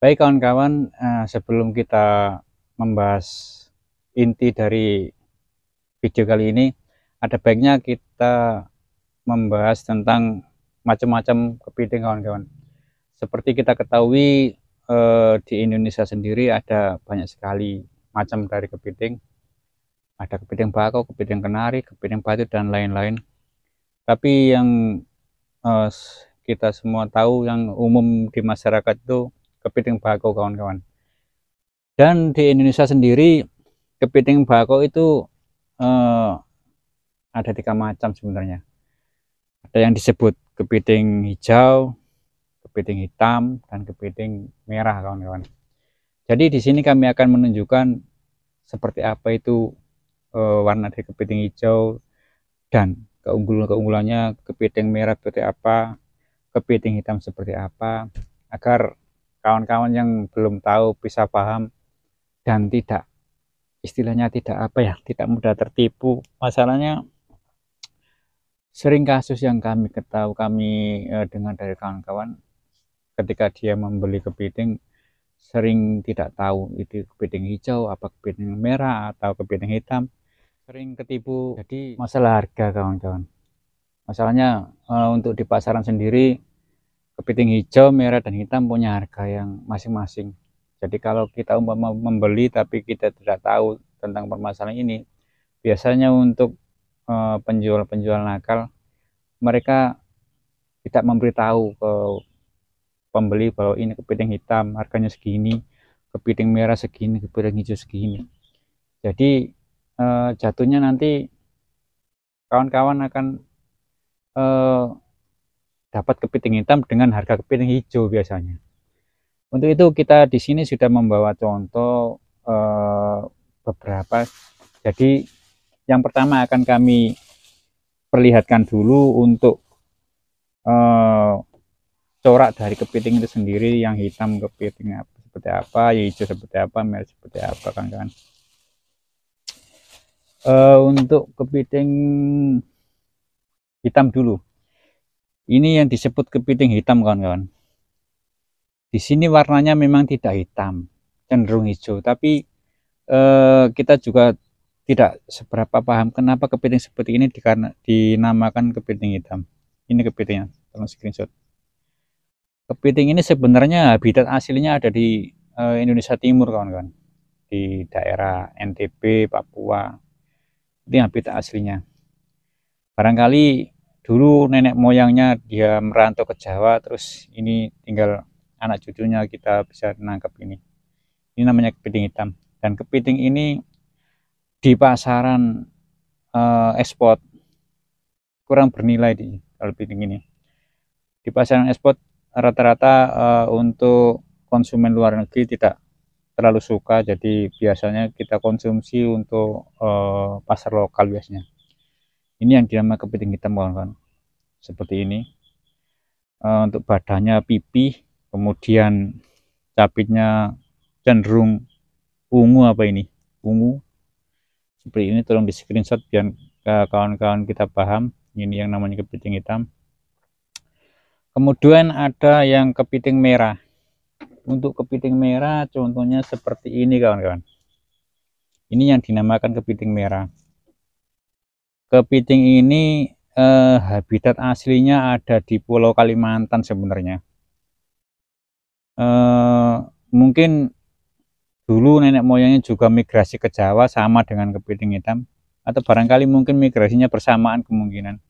Baik kawan-kawan, eh, sebelum kita membahas inti dari video kali ini, ada baiknya kita membahas tentang macam-macam kepiting kawan-kawan. Seperti kita ketahui eh, di Indonesia sendiri ada banyak sekali macam dari kepiting. Ada kepiting bakau, kepiting kenari, kepiting batu, dan lain-lain. Tapi yang eh, kita semua tahu yang umum di masyarakat itu kepiting bako kawan-kawan dan di Indonesia sendiri kepiting bako itu eh, ada tiga macam sebenarnya ada yang disebut kepiting hijau kepiting hitam dan kepiting merah kawan-kawan jadi di sini kami akan menunjukkan seperti apa itu eh, warna dari kepiting hijau dan keunggulan-keunggulannya kepiting merah seperti apa kepiting hitam seperti apa agar kawan-kawan yang belum tahu bisa paham dan tidak istilahnya tidak apa ya tidak mudah tertipu masalahnya sering kasus yang kami ketahui kami eh, dengar dari kawan-kawan ketika dia membeli kepiting sering tidak tahu itu kepiting hijau apa kepiting merah atau kepiting hitam sering ketipu jadi masalah harga kawan-kawan masalahnya eh, untuk di pasaran sendiri kepiting hijau, merah, dan hitam punya harga yang masing-masing. Jadi kalau kita umpama membeli tapi kita tidak tahu tentang permasalahan ini, biasanya untuk eh, penjual-penjual nakal, mereka tidak memberitahu ke pembeli bahwa ini kepiting hitam harganya segini, kepiting merah segini, kepiting hijau segini. Jadi eh, jatuhnya nanti kawan-kawan akan eh, dapat kepiting hitam dengan harga kepiting hijau biasanya. Untuk itu kita di sini sudah membawa contoh e, beberapa. Jadi yang pertama akan kami perlihatkan dulu untuk e, corak dari kepiting itu sendiri yang hitam kepiting seperti apa, hijau seperti apa, merah seperti apa kan-kan. Uh, eh, untuk kepiting hitam dulu ini yang disebut kepiting hitam kawan-kawan. Di sini warnanya memang tidak hitam, cenderung hijau, tapi eh, kita juga tidak seberapa paham kenapa kepiting seperti ini dikarena, dinamakan kepiting hitam. Ini kepitingnya, tolong screenshot. Kepiting ini sebenarnya habitat aslinya ada di eh, Indonesia Timur kawan-kawan. Di daerah NTB, Papua. Ini habitat aslinya. Barangkali dulu nenek moyangnya dia merantau ke Jawa terus ini tinggal anak cucunya kita bisa menangkap ini ini namanya kepiting hitam dan kepiting ini di pasaran eh, ekspor kurang bernilai di kalau kepiting ini di pasaran ekspor rata-rata eh, untuk konsumen luar negeri tidak terlalu suka jadi biasanya kita konsumsi untuk eh, pasar lokal biasanya ini yang dinamakan kepiting hitam kawan-kawan seperti ini uh, untuk badannya pipih kemudian capitnya cenderung ungu apa ini ungu seperti ini tolong di screenshot biar eh, kawan-kawan kita paham ini yang namanya kepiting hitam kemudian ada yang kepiting merah untuk kepiting merah contohnya seperti ini kawan-kawan ini yang dinamakan kepiting merah kepiting ini eh, habitat aslinya ada di Pulau Kalimantan sebenarnya eh, mungkin dulu nenek moyangnya juga migrasi ke Jawa sama dengan kepiting hitam atau barangkali mungkin migrasinya bersamaan kemungkinan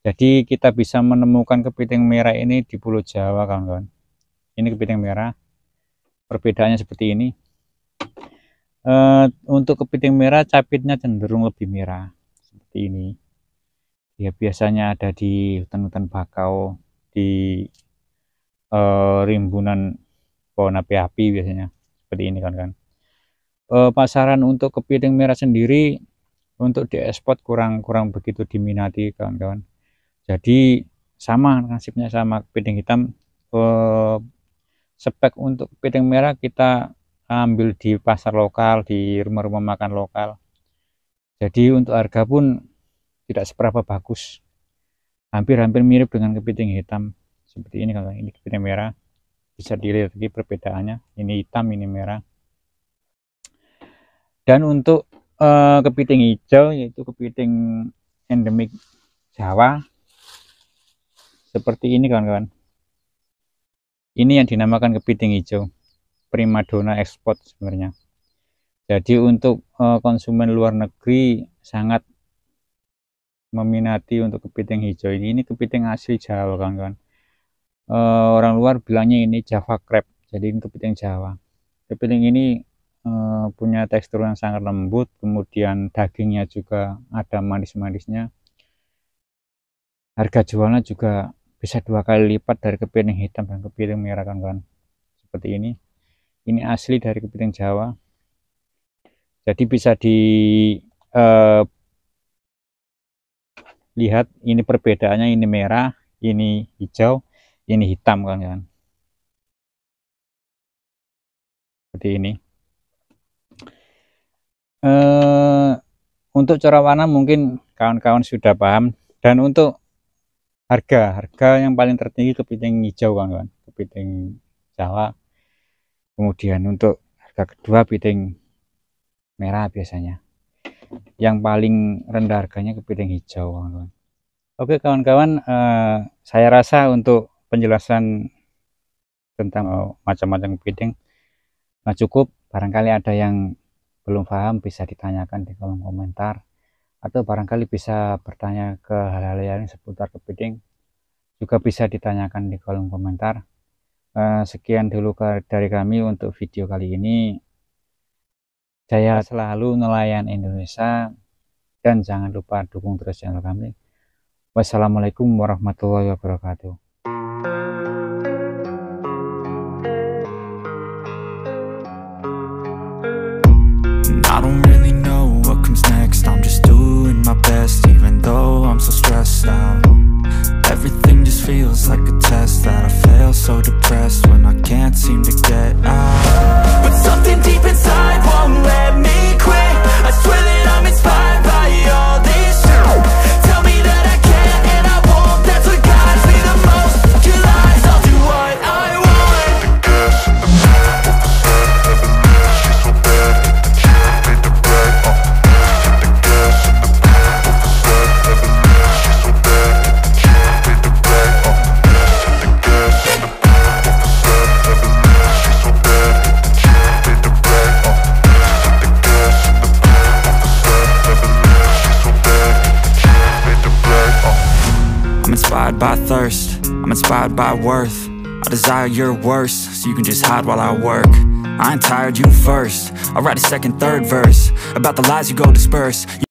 jadi kita bisa menemukan kepiting merah ini di Pulau Jawa kawan-kawan ini kepiting merah perbedaannya seperti ini Uh, untuk kepiting merah capitnya cenderung lebih merah seperti ini dia ya, biasanya ada di hutan-hutan bakau di e, rimbunan pohon api-api biasanya seperti ini kan kan e, pasaran untuk kepiting merah sendiri untuk diekspor kurang kurang begitu diminati kawan-kawan jadi sama nasibnya sama kepiting hitam E, spek untuk kepiting merah kita ambil di pasar lokal di rumah-rumah makan lokal jadi untuk harga pun tidak seberapa bagus. Hampir-hampir mirip dengan kepiting hitam. Seperti ini kalau ini kepiting merah. Bisa dilihat lagi perbedaannya. Ini hitam, ini merah. Dan untuk uh, kepiting hijau yaitu kepiting endemik Jawa. Seperti ini kawan-kawan. Ini yang dinamakan kepiting hijau. Primadona ekspor sebenarnya jadi untuk eh, konsumen luar negeri sangat meminati untuk kepiting hijau ini ini kepiting asli Jawa kawan-kawan eh, orang luar bilangnya ini Java crab jadi ini kepiting Jawa kepiting ini eh, punya tekstur yang sangat lembut kemudian dagingnya juga ada manis-manisnya harga jualnya juga bisa dua kali lipat dari kepiting hitam dan kepiting merah kawan-kawan seperti ini ini asli dari kepiting Jawa jadi bisa dilihat eh, ini perbedaannya ini merah ini hijau ini hitam kan kan seperti ini uh, untuk cara warna mungkin kawan-kawan sudah paham dan untuk harga harga yang paling tertinggi kepiting hijau kan kan kepiting jawa kemudian untuk harga kedua kepiting merah biasanya yang paling rendah harganya kepiting hijau kawan-kawan oke kawan-kawan eh, saya rasa untuk penjelasan tentang oh, macam-macam kepiting nah cukup barangkali ada yang belum paham bisa ditanyakan di kolom komentar atau barangkali bisa bertanya ke hal-hal yang seputar kepiting juga bisa ditanyakan di kolom komentar eh, sekian dulu dari kami untuk video kali ini Jaya selalu nelayan Indonesia dan jangan lupa dukung terus channel kami. Wassalamualaikum warahmatullahi wabarakatuh. inspired by thirst, I'm inspired by worth. I desire your worst, so you can just hide while I work. I ain't tired, you first. I'll write a second, third verse about the lies you go disperse.